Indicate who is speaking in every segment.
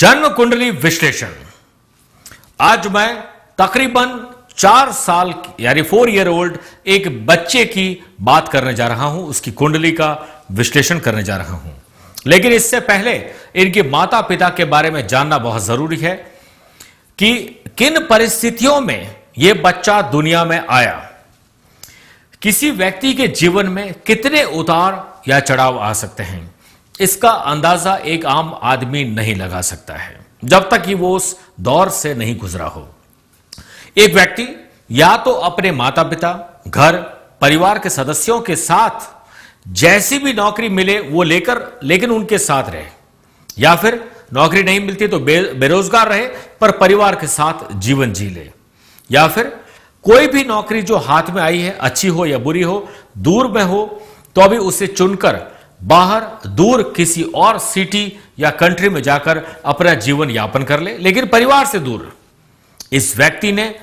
Speaker 1: जन्म कुंडली विश्लेषण आज मैं तकरीबन चार साल यानी फोर ईयर ओल्ड एक बच्चे की बात करने जा रहा हूं उसकी कुंडली का विश्लेषण करने जा रहा हूं लेकिन इससे पहले इनके माता पिता के बारे में जानना बहुत जरूरी है कि किन परिस्थितियों में यह बच्चा दुनिया में आया किसी व्यक्ति के जीवन में कितने उतार या चढ़ाव आ सकते हैं इसका अंदाजा एक आम आदमी नहीं लगा सकता है जब तक कि वो उस दौर से नहीं गुजरा हो एक व्यक्ति या तो अपने माता पिता घर परिवार के सदस्यों के साथ जैसी भी नौकरी मिले वो लेकर लेकिन उनके साथ रहे या फिर नौकरी नहीं मिलती तो बे, बेरोजगार रहे पर परिवार के साथ जीवन जी ले या फिर कोई भी नौकरी जो हाथ में आई है अच्छी हो या बुरी हो दूर में हो तो अभी उसे चुनकर बाहर दूर किसी और सिटी या कंट्री में जाकर अपना जीवन यापन कर ले लेकिन परिवार से दूर इस व्यक्ति ने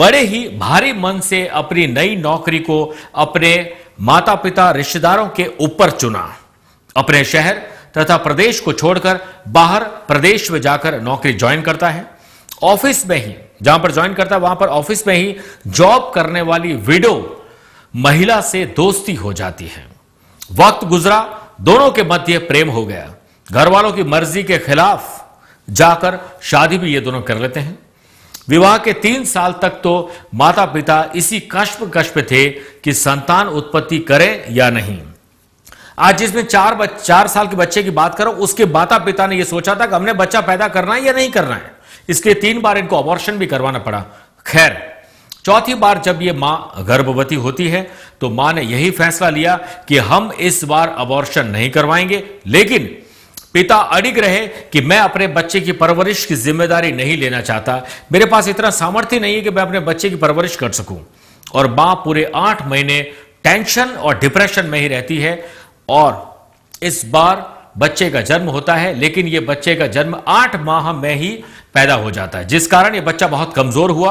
Speaker 1: बड़े ही भारी मन से अपनी नई नौकरी को अपने माता पिता रिश्तेदारों के ऊपर चुना अपने शहर तथा प्रदेश को छोड़कर बाहर प्रदेश में जाकर नौकरी ज्वाइन करता है ऑफिस में ही जहां पर ज्वाइन करता है वहां पर ऑफिस में ही जॉब करने वाली विडो महिला से दोस्ती हो जाती है वक्त गुजरा दोनों के मध्य प्रेम हो गया घर वालों की मर्जी के खिलाफ जाकर शादी भी ये दोनों कर लेते हैं विवाह के तीन साल तक तो माता पिता इसी कष्प कष्प थे कि संतान उत्पत्ति करें या नहीं आज जिसमें चार बच, चार साल के बच्चे की बात करो उसके माता पिता ने यह सोचा था कि हमने बच्चा पैदा करना है या नहीं करना है इसके तीन बार इनको अबॉर्शन भी करवाना पड़ा खैर चौथी बार जब ये मां गर्भवती होती है तो मां ने यही फैसला लिया कि हम इस बार अबॉर्शन नहीं करवाएंगे लेकिन पिता अड़िग रहे कि मैं अपने बच्चे की परवरिश की जिम्मेदारी नहीं लेना चाहता मेरे पास इतना सामर्थ्य नहीं है कि मैं अपने बच्चे की परवरिश कर सकूं और मां पूरे आठ महीने टेंशन और डिप्रेशन में ही रहती है और इस बार बच्चे का जन्म होता है लेकिन ये बच्चे का जन्म आठ माह में ही पैदा हो जाता है जिस कारण ये बच्चा बहुत कमजोर हुआ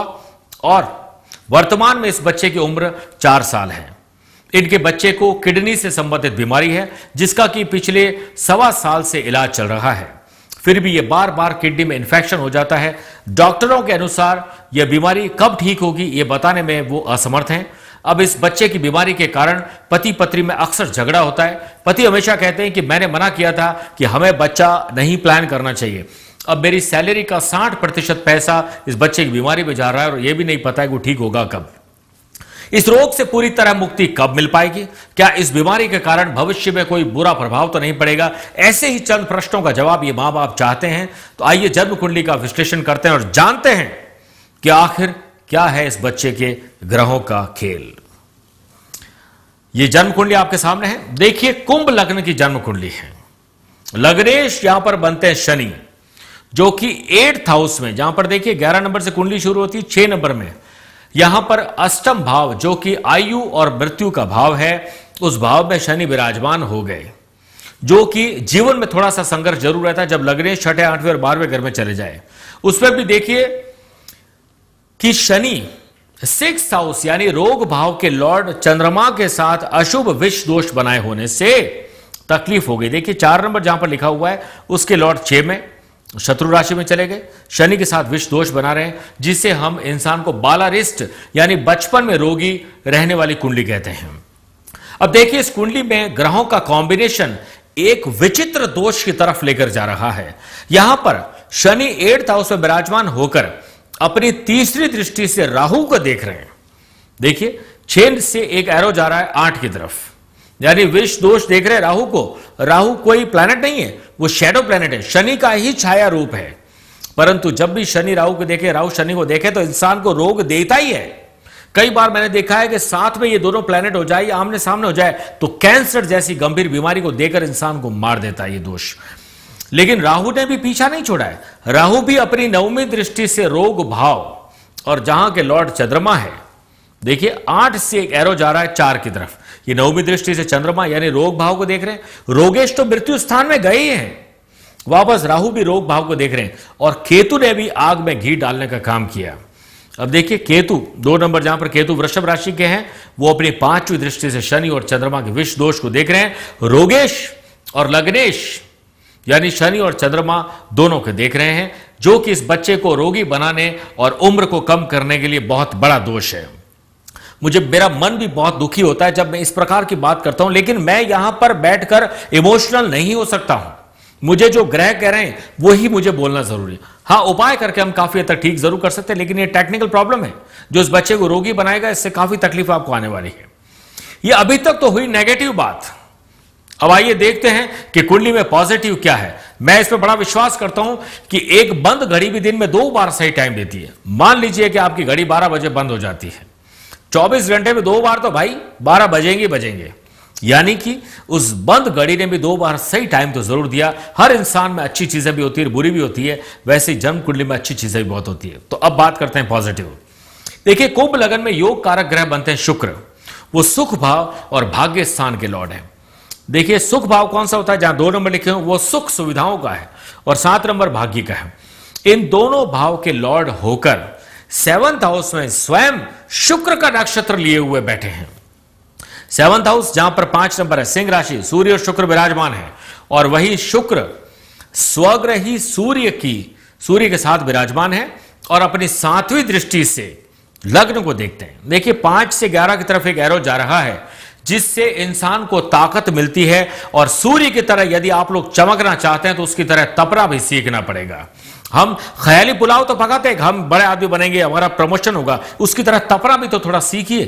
Speaker 1: और वर्तमान में इस बच्चे की उम्र चार साल है इनके बच्चे को किडनी से संबंधित बीमारी है जिसका कि पिछले सवा साल से इलाज चल रहा है फिर भी यह बार बार किडनी में इंफेक्शन हो जाता है डॉक्टरों के अनुसार यह बीमारी कब ठीक होगी ये बताने में वो असमर्थ हैं अब इस बच्चे की बीमारी के कारण पति पत्नी में अक्सर झगड़ा होता है पति हमेशा कहते हैं कि मैंने मना किया था कि हमें बच्चा नहीं प्लान करना चाहिए अब मेरी सैलरी का साठ प्रतिशत पैसा इस बच्चे की बीमारी में जा रहा है और यह भी नहीं पता है कि वो ठीक होगा कब इस रोग से पूरी तरह मुक्ति कब मिल पाएगी क्या इस बीमारी के कारण भविष्य में कोई बुरा प्रभाव तो नहीं पड़ेगा ऐसे ही चंद प्रश्नों का जवाब ये मां बाप चाहते हैं तो आइए जन्म कुंडली का विश्लेषण करते हैं और जानते हैं कि आखिर क्या है इस बच्चे के ग्रहों का खेल ये जन्म कुंडली आपके सामने है देखिए कुंभ लग्न की जन्म कुंडली है लग्नेश यहां पर बनते हैं शनि जो कि एट्थ हाउस में जहां पर देखिए ग्यारह नंबर से कुंडली शुरू होती है छह नंबर में यहां पर अष्टम भाव जो कि आयु और मृत्यु का भाव है उस भाव में शनि विराजमान हो गए जो कि जीवन में थोड़ा सा संघर्ष जरूर रहता है जब रहे छठे आठवें और बारहवें घर में चले जाए उसमें भी देखिए कि शनि सिक्स हाउस यानी रोग भाव के लॉर्ड चंद्रमा के साथ अशुभ विष दोष बनाए होने से तकलीफ हो गई देखिए चार नंबर जहां पर लिखा हुआ है उसके लॉर्ड छे में शत्रु राशि में चले गए शनि के साथ विष दोष बना रहे हैं जिसे हम इंसान को बालारिस्ट यानी बचपन में रोगी रहने वाली कुंडली कहते हैं अब देखिए इस कुंडली में ग्रहों का कॉम्बिनेशन एक विचित्र दोष की तरफ लेकर जा रहा है यहां पर शनि एट्थ हाउस में विराजमान होकर अपनी तीसरी दृष्टि से राहु को देख रहे हैं देखिए छेद से एक एरो जा रहा है आठ की तरफ यानी विष दोष देख रहे राहु को राहु कोई प्लैनेट नहीं है वो शेडो प्लेनेट है शनि का ही छाया रूप है परंतु जब भी शनि राहु को देखे राहु शनि को देखे तो इंसान को रोग देता ही है कई बार मैंने देखा है कि साथ में ये दोनों प्लेनेट हो जाए आमने सामने हो जाए तो कैंसर जैसी गंभीर बीमारी को देकर इंसान को मार देता है ये दोष लेकिन राहु ने भी पीछा नहीं छोड़ा है राहु भी अपनी नवमी दृष्टि से रोग भाव और जहां के लॉर्ड चंद्रमा है देखिए आठ से एक एरो जा रहा है चार की तरफ ये नवमी दृष्टि से चंद्रमा यानी रोग भाव को देख रहे हैं रोगेश तो मृत्यु स्थान में गए हैं वापस राहु भी रोग भाव को देख रहे हैं और केतु ने भी आग में घी डालने का काम किया अब देखिए केतु दो नंबर जहां पर केतु वृषभ राशि के हैं वो अपनी पांचवी दृष्टि से शनि और चंद्रमा के विष दोष को देख रहे हैं रोगेश और लग्नेश यानी शनि और चंद्रमा दोनों के देख रहे हैं जो कि इस बच्चे को रोगी बनाने और उम्र को कम करने के लिए बहुत बड़ा दोष है मुझे मेरा मन भी बहुत दुखी होता है जब मैं इस प्रकार की बात करता हूं लेकिन मैं यहां पर बैठकर इमोशनल नहीं हो सकता हूं मुझे जो ग्रह कह रहे हैं वो ही मुझे बोलना जरूरी है हाँ उपाय करके हम काफी हद तक ठीक जरूर कर सकते हैं लेकिन ये टेक्निकल प्रॉब्लम है जो इस बच्चे को रोगी बनाएगा इससे काफी तकलीफ आपको आने वाली है ये अभी तक तो हुई नेगेटिव बात अब आइए देखते हैं कि कुंडली में पॉजिटिव क्या है मैं इस पर बड़ा विश्वास करता हूं कि एक बंद घड़ी भी दिन में दो बार सही टाइम देती है मान लीजिए कि आपकी घड़ी बारह बजे बंद हो जाती है 24 घंटे में दो बार तो भाई 12 बजेंगे बजेंगे यानी कि उस बंद घड़ी ने भी दो बार सही टाइम तो जरूर दिया हर इंसान में अच्छी चीजें भी होती है बुरी भी होती है वैसे ही जन्म कुंडली में अच्छी चीजें भी बहुत होती है तो अब बात करते हैं पॉजिटिव देखिए कुंभ लगन में योग कारक ग्रह बनते हैं शुक्र वो सुख भाव और भाग्य स्थान के लॉर्ड है देखिए सुख भाव कौन सा होता है जहां दो नंबर लिखे हो वो सुख सुविधाओं का है और सात नंबर भाग्य का है इन दोनों भाव के लॉर्ड होकर सेवंथ हाउस में स्वयं शुक्र का नक्षत्र लिए हुए बैठे हैं सेवंथ हाउस जहां पर पांच नंबर है सिंह राशि सूर्य और शुक्र विराजमान है और वही शुक्र स्वग्रही सूर्य की सूर्य के साथ विराजमान है और अपनी सातवीं दृष्टि से लग्न को देखते हैं देखिए पांच से ग्यारह की तरफ एक एरो जा रहा है जिससे इंसान को ताकत मिलती है और सूर्य की तरह यदि आप लोग चमकना चाहते हैं तो उसकी तरह तपरा भी सीखना पड़ेगा हम ख्याली बुलाओ तो भगाते हम बड़े आदमी बनेंगे हमारा प्रमोशन होगा उसकी तरह तपरा भी तो थोड़ा सीखिए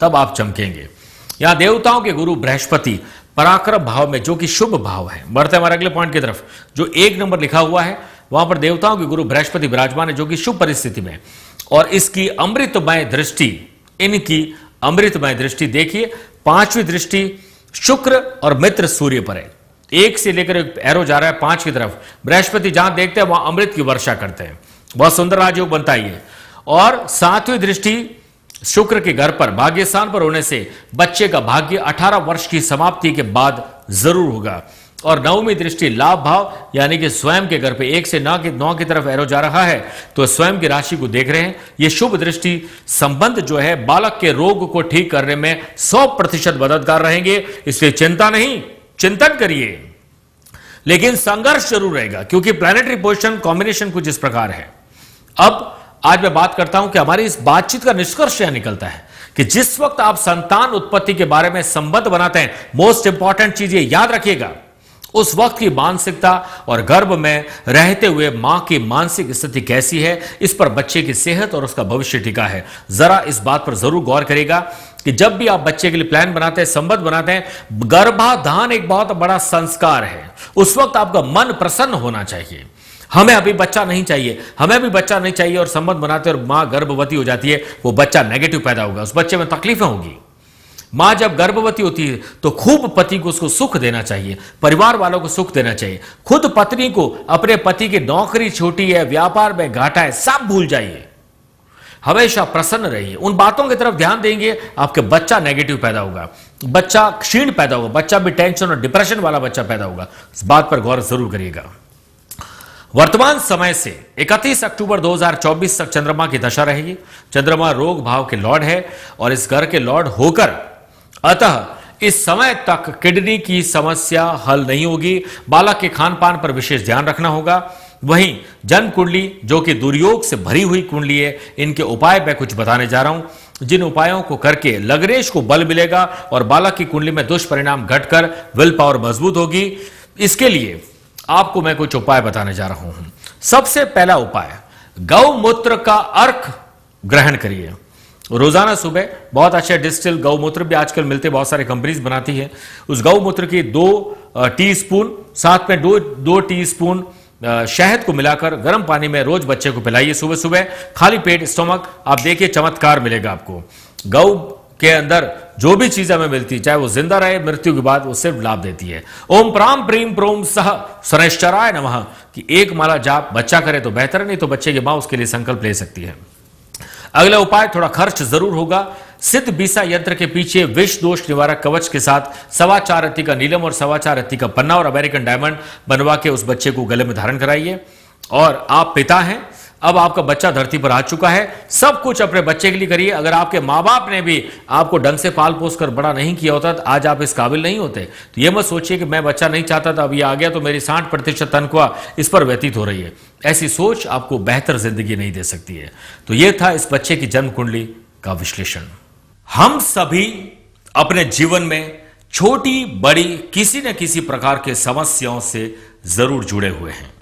Speaker 1: तब आप चमकेंगे यहां देवताओं के गुरु बृहस्पति पराक्रम भाव में जो कि शुभ भाव है बढ़ते हमारे अगले पॉइंट की तरफ जो एक नंबर लिखा हुआ है वहां पर देवताओं के गुरु बृहस्पति विराजमान है जो कि शुभ परिस्थिति में और इसकी अमृतमय दृष्टि इनकी अमृतमय दृष्टि देखिए पांचवी दृष्टि शुक्र और मित्र सूर्य पर है एक से लेकर एक एरो जा रहा है पांच की तरफ बृहस्पति जहां देखते हैं वहां अमृत की वर्षा करते हैं बहुत सुंदर राजयोग बनता ही है और सातवीं दृष्टि शुक्र के घर पर भाग्य स्थान पर होने से बच्चे का भाग्य 18 वर्ष की समाप्ति के बाद जरूर होगा और नवमी दृष्टि लाभ भाव यानी कि स्वयं के घर पे एक से नौ की नौ की तरफ एरो जा रहा है तो स्वयं की राशि को देख रहे हैं ये शुभ दृष्टि संबंध जो है बालक के रोग को ठीक करने में 100 प्रतिशत मददगार रहेंगे इसलिए चिंता नहीं चिंतन करिए लेकिन संघर्ष जरूर रहेगा क्योंकि प्लानिटरी पोजिशन कॉम्बिनेशन कुछ इस प्रकार है अब आज मैं बात करता हूं कि हमारी इस बातचीत का निष्कर्ष यह निकलता है कि जिस वक्त आप संतान उत्पत्ति के बारे में संबंध बनाते हैं मोस्ट इंपॉर्टेंट चीज ये याद रखिएगा उस वक्त की मानसिकता और गर्भ में रहते हुए मां की मानसिक स्थिति कैसी है इस पर बच्चे की सेहत और उसका भविष्य टिका है जरा इस बात पर जरूर गौर करेगा कि जब भी आप बच्चे के लिए प्लान बनाते हैं संबंध बनाते हैं गर्भाधान एक बहुत बड़ा संस्कार है उस वक्त आपका मन प्रसन्न होना चाहिए हमें अभी बच्चा नहीं चाहिए हमें भी बच्चा नहीं चाहिए और संबंध बनाते और मां गर्भवती हो जाती है वो बच्चा नेगेटिव पैदा होगा उस बच्चे में तकलीफें होंगी मां जब गर्भवती होती है तो खूब पति को उसको सुख देना चाहिए परिवार वालों को सुख देना चाहिए खुद पत्नी को अपने पति की नौकरी छोटी है व्यापार में घाटा है सब भूल जाइए हमेशा प्रसन्न रहिए उन बातों की तरफ ध्यान देंगे आपके बच्चा नेगेटिव पैदा होगा बच्चा क्षीण पैदा होगा बच्चा भी टेंशन और डिप्रेशन वाला बच्चा पैदा होगा इस बात पर गौर जरूर करिएगा वर्तमान समय से 31 अक्टूबर 2024 तक चंद्रमा की दशा रहेगी चंद्रमा रोग भाव के लॉर्ड है और इस घर के लॉर्ड होकर अतः इस समय तक किडनी की समस्या हल नहीं होगी बालक के खान पान पर विशेष ध्यान रखना होगा वहीं जन्म कुंडली जो कि दुर्योग से भरी हुई कुंडली है इनके उपाय मैं कुछ बताने जा रहा हूं जिन उपायों को करके लग्नेश को बल मिलेगा और बालक की कुंडली में दुष्परिणाम घटकर विल पावर मजबूत होगी इसके लिए आपको मैं कुछ उपाय बताने जा रहा हूं सबसे पहला उपाय गौमूत्र का अर्क ग्रहण करिए रोजाना सुबह बहुत अच्छा डिजिटल गौमूत्र भी आजकल मिलते बहुत सारी कंपनीज बनाती है उस गौमूत्र की दो टीस्पून साथ में दो दो टीस्पून शहद को मिलाकर गर्म पानी में रोज बच्चे को पिलाइए सुबह सुबह खाली पेट स्टोमक आप देखिए चमत्कार मिलेगा आपको गौ के अंदर जो भी चीज हमें मिलती चाहे वो जिंदा रहे मृत्यु के बाद वो सिर्फ लाभ देती है ओम प्राम प्रेम प्रोम सह सनेश्चराय नमः कि एक माला जाप बच्चा करे तो बेहतर नहीं तो बच्चे की मां उसके लिए संकल्प ले सकती है अगला उपाय थोड़ा खर्च जरूर होगा सिद्ध बीसा यंत्र के पीछे विष दोष निवारक कवच के साथ सवा चार रत्ती का नीलम और सवा चार रत्ती का पन्ना और अमेरिकन डायमंड बनवा के उस बच्चे को गले में धारण कराइए और आप पिता हैं अब आपका बच्चा धरती पर आ चुका है सब कुछ अपने बच्चे के लिए करिए अगर आपके माँ बाप ने भी आपको ढंग से पाल पोस कर बड़ा नहीं किया होता तो आज आप इस काबिल नहीं होते तो यह मत सोचिए कि मैं बच्चा नहीं चाहता था अब ये आ गया तो मेरी साठ प्रतिशत तनख्वाह इस पर व्यतीत हो रही है ऐसी सोच आपको बेहतर जिंदगी नहीं दे सकती है तो यह था इस बच्चे की जन्म कुंडली का विश्लेषण हम सभी अपने जीवन में छोटी बड़ी किसी न किसी प्रकार के समस्याओं से जरूर जुड़े हुए हैं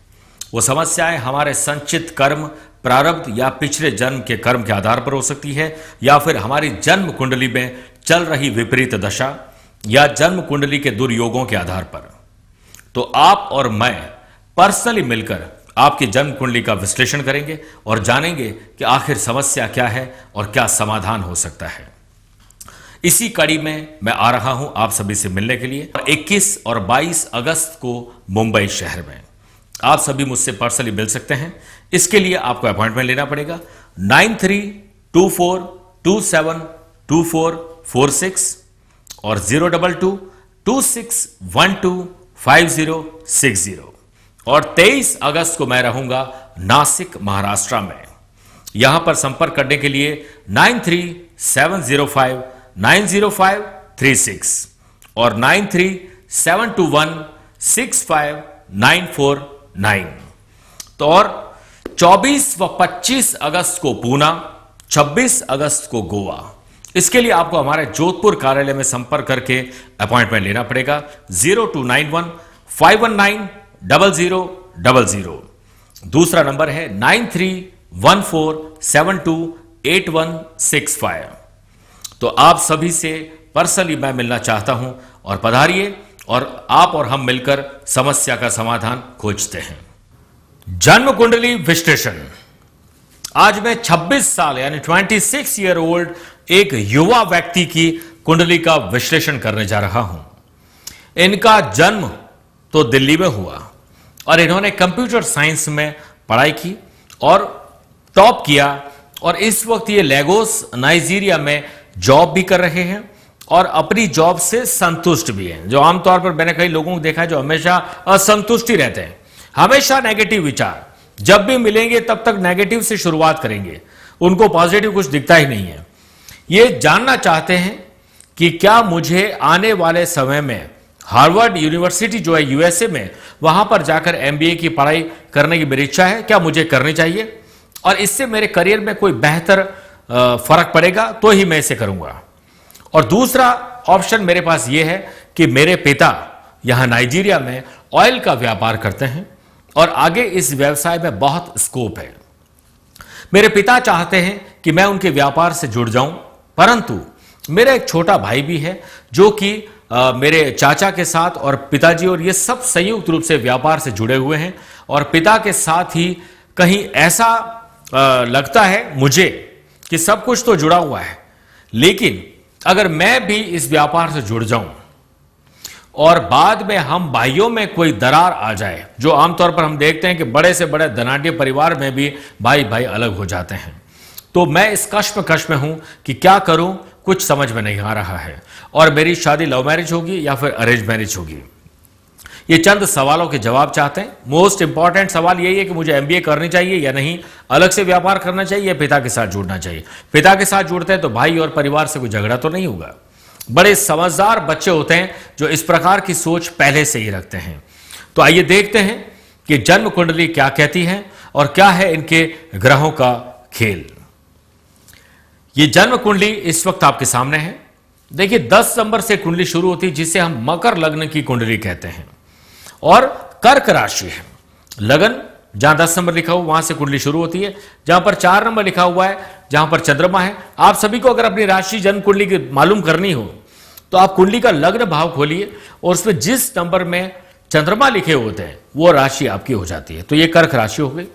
Speaker 1: वो समस्याएं हमारे संचित कर्म प्रारब्ध या पिछले जन्म के कर्म के आधार पर हो सकती है या फिर हमारी जन्म कुंडली में चल रही विपरीत दशा या जन्म कुंडली के दुर्योगों के आधार पर तो आप और मैं पर्सनली मिलकर आपकी जन्म कुंडली का विश्लेषण करेंगे और जानेंगे कि आखिर समस्या क्या है और क्या समाधान हो सकता है इसी कड़ी में मैं आ रहा हूं आप सभी से मिलने के लिए 21 और 22 अगस्त को मुंबई शहर में आप सभी मुझसे पर्सनली मिल सकते हैं इसके लिए आपको अपॉइंटमेंट लेना पड़ेगा nine three two four two seven two four four six और zero double two two six one two five zero six zero और तेईस अगस्त को मैं रहूंगा नासिक महाराष्ट्र में यहां पर संपर्क करने के लिए nine three seven zero five nine zero five three six और nine three seven two one six five nine four nine तो और 24 व 25 अगस्त को पूना 26 अगस्त को गोवा इसके लिए आपको हमारे जोधपुर कार्यालय में संपर्क करके अपॉइंटमेंट लेना पड़ेगा zero two nine one five one nine double zero double zero दूसरा नंबर है nine three one four seven two eight one six five तो आप सभी से पर्सनली मैं मिलना चाहता हूं और पधारिए और आप और हम मिलकर समस्या का समाधान खोजते हैं जन्म कुंडली विश्लेषण आज मैं 26 साल यानी 26 ईयर ओल्ड एक युवा व्यक्ति की कुंडली का विश्लेषण करने जा रहा हूं इनका जन्म तो दिल्ली में हुआ और इन्होंने कंप्यूटर साइंस में पढ़ाई की और टॉप किया और इस वक्त ये लेगोस नाइजीरिया में जॉब भी कर रहे हैं और अपनी जॉब से संतुष्ट भी हैं जो आमतौर पर मैंने कई लोगों को देखा है जो हमेशा असंतुष्ट ही रहते हैं हमेशा नेगेटिव विचार जब भी मिलेंगे तब तक नेगेटिव से शुरुआत करेंगे उनको पॉजिटिव कुछ दिखता ही नहीं है ये जानना चाहते हैं कि क्या मुझे आने वाले समय में हार्वर्ड यूनिवर्सिटी जो है यूएसए में वहां पर जाकर एमबीए की पढ़ाई करने की मेरी इच्छा है क्या मुझे करनी चाहिए और इससे मेरे करियर में कोई बेहतर फर्क पड़ेगा तो ही मैं इसे करूंगा और दूसरा ऑप्शन मेरे पास ये है कि मेरे पिता यहां नाइजीरिया में ऑयल का व्यापार करते हैं और आगे इस व्यवसाय में बहुत स्कोप है मेरे पिता चाहते हैं कि मैं उनके व्यापार से जुड़ जाऊं परंतु मेरा एक छोटा भाई भी है जो कि मेरे चाचा के साथ और पिताजी और ये सब संयुक्त रूप से व्यापार से जुड़े हुए हैं और पिता के साथ ही कहीं ऐसा आ, लगता है मुझे कि सब कुछ तो जुड़ा हुआ है लेकिन अगर मैं भी इस व्यापार से जुड़ जाऊं और बाद में हम भाइयों में कोई दरार आ जाए जो आमतौर पर हम देखते हैं कि बड़े से बड़े धनाढ़ परिवार में भी भाई भाई अलग हो जाते हैं तो मैं इस कश्म कश में हूं कि क्या करूं कुछ समझ में नहीं आ रहा है और मेरी शादी लव मैरिज होगी या फिर अरेंज मैरिज होगी ये चंद सवालों के जवाब चाहते हैं मोस्ट इंपॉर्टेंट सवाल यही है कि मुझे एमबीए करनी चाहिए या नहीं अलग से व्यापार करना चाहिए या पिता के साथ जुड़ना चाहिए पिता के साथ जुड़ते हैं तो भाई और परिवार से कोई झगड़ा तो नहीं होगा बड़े समझदार बच्चे होते हैं जो इस प्रकार की सोच पहले से ही रखते हैं तो आइए देखते हैं कि जन्म कुंडली क्या कहती है और क्या है इनके ग्रहों का खेल ये जन्म कुंडली इस वक्त आपके सामने है देखिए 10 नंबर से कुंडली शुरू होती है जिसे हम मकर लग्न की कुंडली कहते हैं और कर्क राशि है लगन जहां दस नंबर लिखा हुआ वहां से कुंडली शुरू होती है जहां पर चार नंबर लिखा हुआ है जहां पर चंद्रमा है आप सभी को अगर अपनी राशि जन्म कुंडली की मालूम करनी हो तो आप कुंडली का लग्न भाव खोलिए और उसमें जिस नंबर में चंद्रमा लिखे होते हैं वो राशि आपकी हो जाती है तो ये कर्क राशि हो गई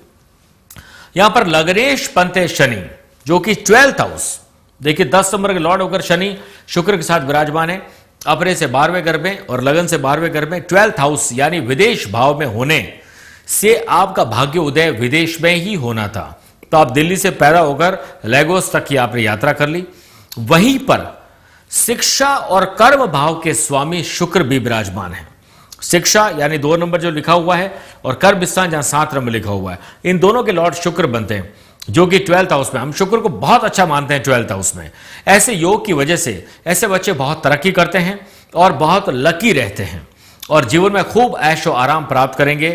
Speaker 1: यहां पर लग्नेश पंत शनि जो कि ट्वेल्थ हाउस देखिए दस नंबर के लॉर्ड होकर शनि शुक्र के साथ विराजमान है अपने से बारहवें घर में और लगन से बारहवें घर में ट्वेल्थ हाउस यानी विदेश भाव में होने से आपका भाग्य उदय विदेश में ही होना था तो आप दिल्ली से पैदा होकर लेगोस तक की आपने यात्रा कर ली वहीं पर शिक्षा और कर्म भाव के स्वामी शुक्र भी विराजमान है शिक्षा यानी दो नंबर जो लिखा हुआ है और कर्म स्थान जहां सात नंबर लिखा हुआ है इन दोनों के लॉर्ड शुक्र बनते हैं जो कि ट्वेल्थ हाउस में हम शुक्र को बहुत अच्छा मानते हैं ट्वेल्थ हाउस में ऐसे योग की वजह से ऐसे बच्चे बहुत तरक्की करते हैं और बहुत लकी रहते हैं और जीवन में खूब ऐशो आराम प्राप्त करेंगे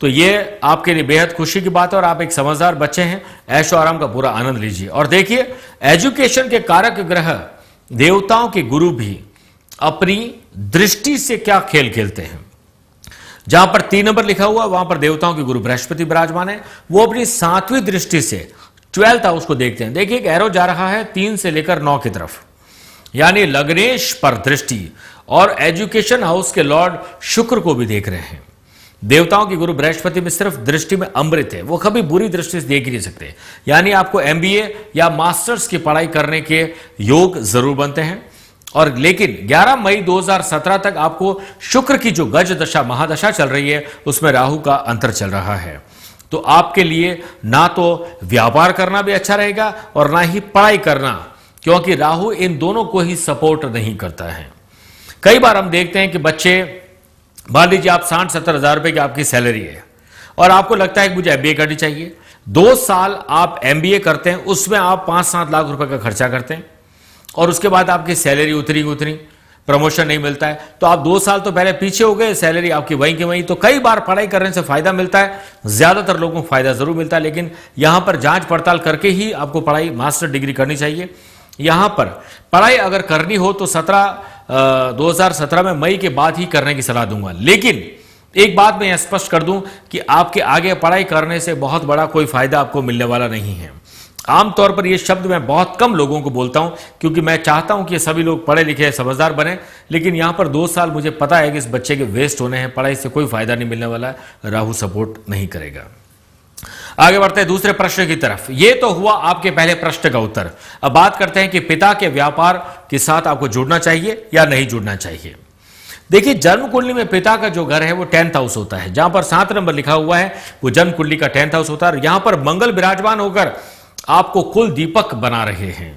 Speaker 1: तो ये आपके लिए बेहद खुशी की बात है और आप एक समझदार बच्चे हैं ऐशो आराम का पूरा आनंद लीजिए और देखिए एजुकेशन के कारक ग्रह देवताओं के गुरु भी अपनी दृष्टि से क्या खेल खेलते हैं जहां पर तीन नंबर लिखा हुआ वहां पर देवताओं के गुरु बृहस्पति विराजमान है वो अपनी सातवीं दृष्टि से ट्वेल्थ हाउस को देखते हैं देखिए एक एरो जा रहा है तीन से लेकर नौ की तरफ यानी लग्नेश पर दृष्टि और एजुकेशन हाउस के लॉर्ड शुक्र को भी देख रहे हैं देवताओं के गुरु बृहस्पति में सिर्फ दृष्टि में अमृत है वो कभी बुरी दृष्टि से देख ही नहीं सकते यानी आपको एमबीए या मास्टर्स की पढ़ाई करने के योग जरूर बनते हैं और लेकिन 11 मई 2017 तक आपको शुक्र की जो गज दशा महादशा चल रही है उसमें राहु का अंतर चल रहा है तो आपके लिए ना तो व्यापार करना भी अच्छा रहेगा और ना ही पढ़ाई करना क्योंकि राहु इन दोनों को ही सपोर्ट नहीं करता है कई बार हम देखते हैं कि बच्चे मान लीजिए आप साठ सत्तर हजार रुपए की आपकी सैलरी है और आपको लगता है कि मुझे एमबीए करनी चाहिए दो साल आप एमबीए करते हैं उसमें आप पांच सात लाख रुपए का खर्चा करते हैं और उसके बाद आपकी सैलरी उतरी उतरी प्रमोशन नहीं मिलता है तो आप दो साल तो पहले पीछे हो गए सैलरी आपकी वहीं की वहीं तो कई बार पढ़ाई करने से फायदा मिलता है ज्यादातर लोगों को फायदा जरूर मिलता है लेकिन यहां पर जांच पड़ताल करके ही आपको पढ़ाई मास्टर डिग्री करनी चाहिए यहां पर पढ़ाई अगर करनी हो तो सत्रह दो में मई के बाद ही करने की सलाह दूंगा लेकिन एक बात मैं स्पष्ट कर दूं कि आपके आगे पढ़ाई करने से बहुत बड़ा कोई फायदा आपको मिलने वाला नहीं है आमतौर पर यह शब्द मैं बहुत कम लोगों को बोलता हूं क्योंकि मैं चाहता हूं कि सभी लोग पढ़े लिखे समझदार बने लेकिन यहां पर दो साल मुझे पता है कि इस बच्चे के वेस्ट होने हैं पढ़ाई से कोई फायदा नहीं मिलने वाला है राहु सपोर्ट नहीं करेगा आगे बढ़ते हैं दूसरे प्रश्न की तरफ ये तो हुआ आपके पहले प्रश्न का उत्तर अब बात करते हैं कि पिता के व्यापार के साथ आपको जुड़ना चाहिए या नहीं जुड़ना चाहिए देखिए जन्म कुंडली में पिता का जो घर है वो टेंथ हाउस होता है जहां पर सात नंबर लिखा हुआ है वो जन्म कुंडली का टेंथ हाउस होता है यहां पर मंगल विराजमान होकर आपको कुल दीपक बना रहे हैं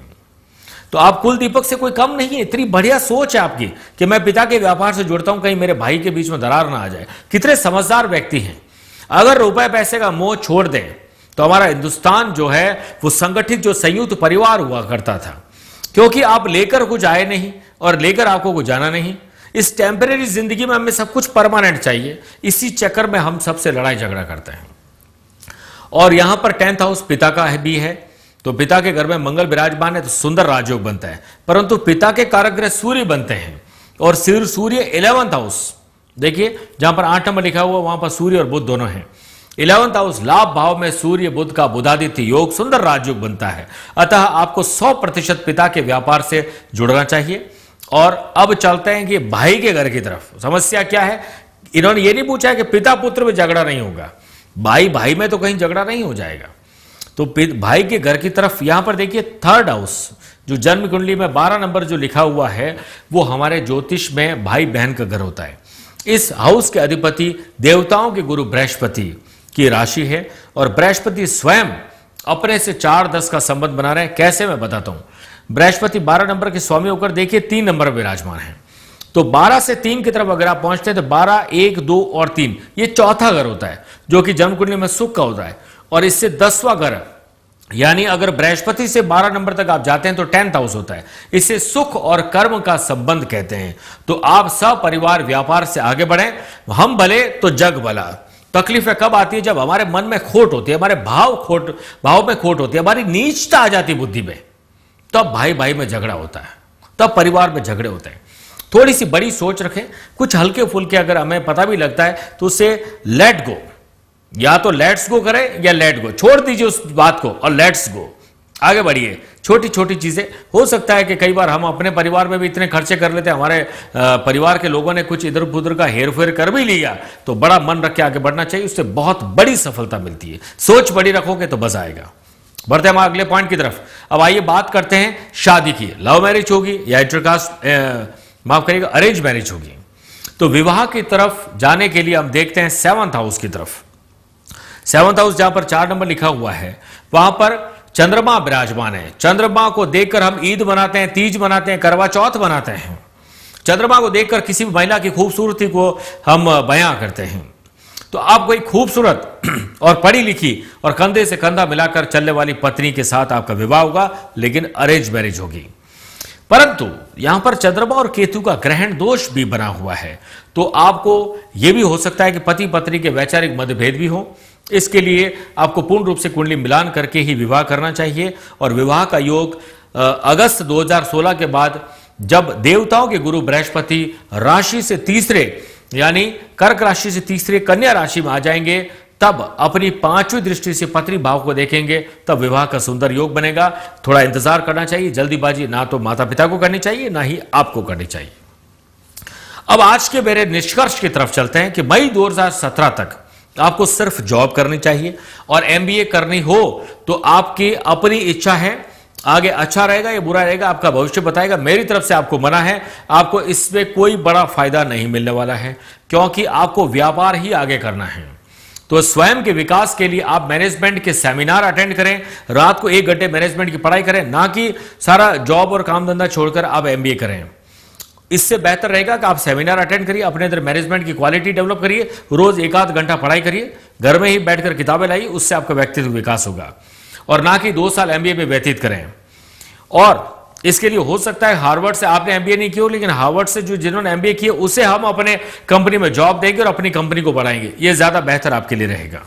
Speaker 1: तो आप कुल दीपक से कोई कम नहीं है इतनी बढ़िया सोच है आपकी कि मैं पिता के व्यापार से जुड़ता हूं कहीं मेरे भाई के बीच में दरार ना आ जाए कितने समझदार व्यक्ति हैं अगर रुपए पैसे का मोह छोड़ दें तो हमारा हिंदुस्तान जो है वो संगठित जो संयुक्त परिवार हुआ करता था क्योंकि आप लेकर कुछ आए नहीं और लेकर आपको कुछ जाना नहीं इस टेम्परेरी जिंदगी में हमें सब कुछ परमानेंट चाहिए इसी चक्कर में हम सबसे लड़ाई झगड़ा करते हैं और यहां पर टेंथ हाउस पिता का है भी है तो पिता के घर में मंगल विराजमान है तो सुंदर राजयोग बनता है परंतु पिता के कारक ग्रह सूर्य बनते हैं और सूर्य इलेवंथ हाउस देखिए जहां पर आठ नंबर लिखा हुआ वहां पर सूर्य और बुद्ध दोनों हैं इलेवंथ हाउस लाभ भाव में सूर्य बुद्ध का बुधादित्य योग सुंदर राजयोग बनता है अतः आपको 100 प्रतिशत पिता के व्यापार से जुड़ना चाहिए और अब चलते हैं कि भाई के घर की तरफ समस्या क्या है इन्होंने ये नहीं पूछा है कि पिता पुत्र में झगड़ा नहीं होगा भाई भाई में तो कहीं झगड़ा नहीं हो जाएगा तो भाई के घर की तरफ यहां पर देखिए थर्ड हाउस जो जन्म कुंडली में बारह नंबर जो लिखा हुआ है वो हमारे ज्योतिष में भाई बहन का घर होता है इस हाउस के अधिपति देवताओं के गुरु बृहस्पति की राशि है और बृहस्पति स्वयं अपने से चार दस का संबंध बना रहे हैं कैसे मैं बताता हूं बृहस्पति बारह नंबर के स्वामी होकर देखिए तीन नंबर विराजमान है तो 12 से 3 की तरफ अगर आप पहुंचते हैं तो 12 एक दो और तीन ये चौथा घर होता है जो कि जन्म कुंडली में सुख का होता है और इससे दसवा घर यानी अगर बृहस्पति से 12 नंबर तक आप जाते हैं तो टेंथ हाउस होता है इसे सुख और कर्म का संबंध कहते हैं तो आप सपरिवार व्यापार से आगे बढ़े हम भले तो जग भला तकलीफें कब आती है जब हमारे मन में खोट होती है हमारे भाव खोट भाव में खोट होती है हमारी नीचता आ जाती है बुद्धि में तब भाई भाई में झगड़ा होता है तब परिवार में झगड़े होते हैं थोड़ी सी बड़ी सोच रखें कुछ हल्के फुल्के अगर हमें पता भी लगता है तो उससे लेट गो या तो लेट्स गो करें या लेट गो छोड़ दीजिए उस बात को और लेट्स गो आगे बढ़िए छोटी छोटी चीज़ें हो सकता है कि कई बार हम अपने परिवार में भी इतने खर्चे कर लेते हैं हमारे परिवार के लोगों ने कुछ इधर उधर का हेर फेर कर भी लिया तो बड़ा मन रख के आगे बढ़ना चाहिए उससे बहुत बड़ी सफलता मिलती है सोच बड़ी रखोगे तो मजा आएगा बढ़ते हम अगले पॉइंट की तरफ अब आइए बात करते हैं शादी की लव मैरिज होगी या इंटरकास्ट माफ करिएगा अरेंज मैरिज होगी तो विवाह की तरफ जाने के लिए हम देखते हैं सेवंथ हाउस की तरफ सेवंथ हाउस जहां पर चार नंबर लिखा हुआ है वहां पर चंद्रमा विराजमान है चंद्रमा को देखकर हम ईद मनाते हैं तीज मनाते हैं करवा चौथ मनाते हैं चंद्रमा को देखकर किसी भी महिला की खूबसूरती को हम बयां करते हैं तो आप कोई खूबसूरत और पढ़ी लिखी और कंधे से कंधा मिलाकर चलने वाली पत्नी के साथ आपका विवाह होगा लेकिन अरेंज मैरिज होगी परंतु यहां पर चंद्रमा और केतु का ग्रहण दोष भी बना हुआ है तो आपको यह भी हो सकता है कि पति पत्नी के वैचारिक मतभेद भी हो इसके लिए आपको पूर्ण रूप से कुंडली मिलान करके ही विवाह करना चाहिए और विवाह का योग अगस्त 2016 के बाद जब देवताओं के गुरु बृहस्पति राशि से तीसरे यानी कर्क राशि से तीसरे कन्या राशि में आ जाएंगे तब अपनी पांचवी दृष्टि से पत्नी भाव को देखेंगे तब विवाह का सुंदर योग बनेगा थोड़ा इंतजार करना चाहिए जल्दीबाजी ना तो माता पिता को करनी चाहिए ना ही आपको करनी चाहिए अब आज के मेरे निष्कर्ष की तरफ चलते हैं कि मई 2017 तक आपको सिर्फ जॉब करनी चाहिए और एमबीए करनी हो तो आपकी अपनी इच्छा है आगे अच्छा रहेगा या बुरा रहेगा आपका भविष्य बताएगा मेरी तरफ से आपको मना है आपको इसमें कोई बड़ा फायदा नहीं मिलने वाला है क्योंकि आपको व्यापार ही आगे करना है तो स्वयं के विकास के लिए आप मैनेजमेंट के सेमिनार अटेंड करें रात को एक घंटे मैनेजमेंट की पढ़ाई करें ना कि सारा जॉब और काम धंधा छोड़कर आप एमबीए करें इससे बेहतर रहेगा कि आप सेमिनार अटेंड करिए अपने अंदर मैनेजमेंट की क्वालिटी डेवलप करिए रोज एक आध घंटा पढ़ाई करिए घर में ही बैठकर किताबें लाइए उससे आपका व्यक्तित्व विकास होगा और ना कि दो साल एमबीए में व्यतीत करें और इसके लिए हो सकता है हार्वर्ड से आपने एमबीए नहीं किया लेकिन हार्वर्ड से जो जिन्होंने एमबीए किए उसे हम अपने कंपनी में जॉब देंगे और अपनी कंपनी को बढ़ाएंगे यह ज्यादा बेहतर आपके लिए रहेगा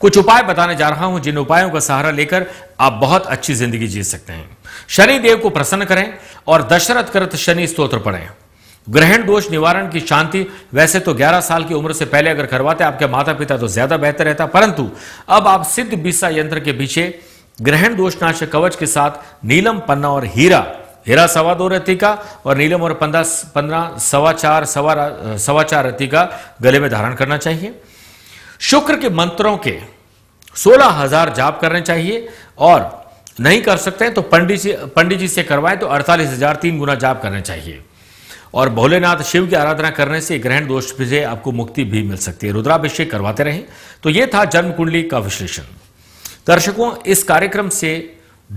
Speaker 1: कुछ उपाय बताने जा रहा हूं जिन उपायों का सहारा लेकर आप बहुत अच्छी जिंदगी जी सकते हैं शनि देव को प्रसन्न करें और दशरथ करत शनि स्त्रोत्र पढ़ें ग्रहण दोष निवारण की शांति वैसे तो 11 साल की उम्र से पहले अगर करवाते आपके माता पिता तो ज्यादा बेहतर रहता परंतु अब आप सिद्ध बीसा यंत्र के पीछे ग्रहण दोषनाश कवच के साथ नीलम पन्ना और हीरा हीरा सवा दो रति का और नीलम और पंद्रह पंद्रह सवा चार सवा सवा चार रति का गले में धारण करना चाहिए शुक्र के मंत्रों के सोलह हजार जाप करने चाहिए और नहीं कर सकते हैं तो पंडित जी पंडित जी से करवाएं तो अड़तालीस हजार तीन गुना जाप करना चाहिए और भोलेनाथ शिव की आराधना करने से ग्रहण दोष से आपको मुक्ति भी मिल सकती है रुद्राभिषेक करवाते रहें तो यह था जन्म कुंडली का विश्लेषण दर्शकों इस कार्यक्रम से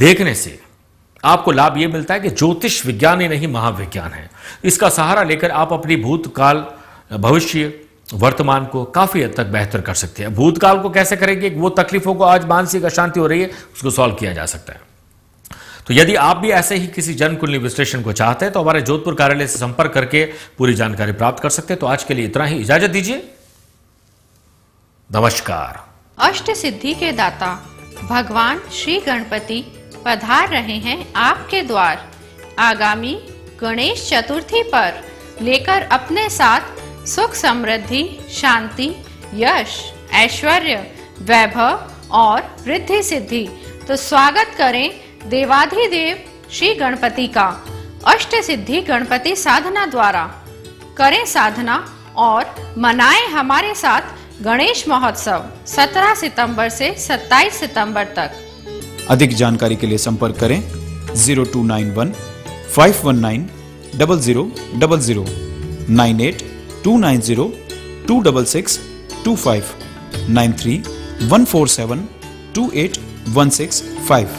Speaker 1: देखने से आपको लाभ यह मिलता है कि ज्योतिष विज्ञान ही नहीं महाविज्ञान है इसका सहारा लेकर आप अपनी भूतकाल भविष्य वर्तमान को काफी हद तक बेहतर कर सकते हैं भूतकाल को कैसे करेंगे वो तकलीफों को आज मानसिक अशांति हो रही है उसको सॉल्व किया जा सकता है तो यदि आप भी ऐसे ही किसी जन कुंडली विश्लेषण को चाहते हैं तो हमारे जोधपुर कार्यालय से संपर्क करके पूरी जानकारी प्राप्त कर सकते हैं तो आज के लिए इतना ही इजाजत दीजिए नमस्कार अष्ट सिद्धि के दाता भगवान श्री गणपति पधार रहे हैं आपके द्वार आगामी गणेश चतुर्थी पर लेकर अपने साथ सुख समृद्धि शांति यश ऐश्वर्य वैभव और वृद्धि सिद्धि तो स्वागत करें देवाधिदेव श्री गणपति का अष्ट सिद्धि गणपति साधना द्वारा करें साधना और मनाएं हमारे साथ गणेश महोत्सव 17 सितंबर से 27 सितंबर तक अधिक जानकारी के लिए संपर्क करें zero two nine one five one nine double zero double zero nine eight two nine zero two double six two five nine three one four seven two eight one six five